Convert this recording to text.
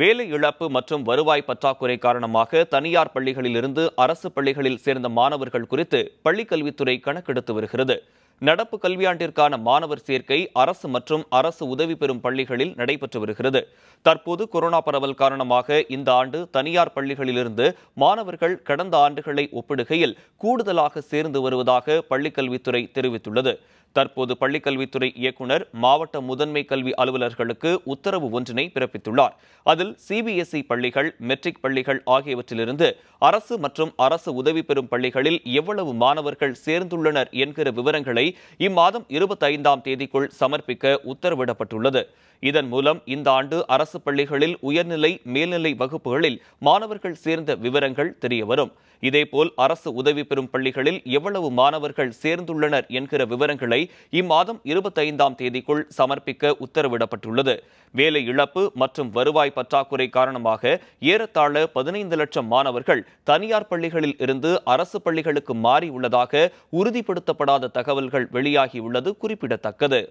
வேலை இழப்பு மற்றும் வருவாய் பற்றாக்குறை காரணமாக தனியார் பள்ளிகளிலிருந்து அரசு பள்ளிகளில் சேர்ந்த மாணவர்கள் குறித்து பள்ளிக்கல்வித்துறை கணக்கெடுத்து வருகிறது நடப்பு கல்வியாண்டிற்கான மாணவர் சேர்க்கை அரசு மற்றும் அரசு உதவி பெறும் பள்ளிகளில் நடைபெற்று வருகிறது தற்போது கொரோனா பரவல் காரணமாக இந்த ஆண்டு தனியார் பள்ளிகளிலிருந்து மாணவர்கள் கடந்த ஆண்டுகளை ஒப்பிடுகையில் கூடுதலாக சேர்ந்து வருவதாக பள்ளிக்கல்வித்துறை தெரிவித்துள்ளது தற்போது பள்ளிக்கல்வித்துறை இயக்குநர் மாவட்ட முதன்மை கல்வி அலுவலர்களுக்கு உத்தரவு ஒன்றினை பிறப்பித்துள்ளார் அதில் சிபிஎஸ்இ e பள்ளிகள் மெட்ரிக் பள்ளிகள் ஆகியவற்றிலிருந்து அரசு மற்றும் அரசு உதவி பெறும் பள்ளிகளில் எவ்வளவு மாணவர்கள் சேர்ந்துள்ளனர் என்கிற விவரங்களை இம்மாதம் இருபத்தைந்தாம் தேதிக்குள் சமர்ப்பிக்க உத்தரவிடப்பட்டுள்ளது இதன் மூலம் இந்த ஆண்டு அரசு பள்ளிகளில் உயர்நிலை மேல்நிலை வகுப்புகளில் மாணவர்கள் சேர்ந்த விவரங்கள் தெரியவரும் இதேபோல் அரசு உதவி பெறும் பள்ளிகளில் எவ்வளவு மாணவர்கள் சேர்ந்துள்ளனர் என்கிற விவரங்களை இம்மாதம் இருபத்தைந்தாம் தேதிக்குள் சமர்ப்பிக்க உத்தரவிடப்பட்டுள்ளது வேலை இழப்பு மற்றும் வருவாய் பற்றாக்குறை காரணமாக ஏறத்தாழ பதினைந்து லட்சம் மாணவர்கள் தனியார் பள்ளிகளில் இருந்து அரசு பள்ளிகளுக்கு மாறியுள்ளதாக உறுதிப்படுத்தப்படாத தகவல்கள் வெளியாகியுள்ளது குறிப்பிடத்தக்கது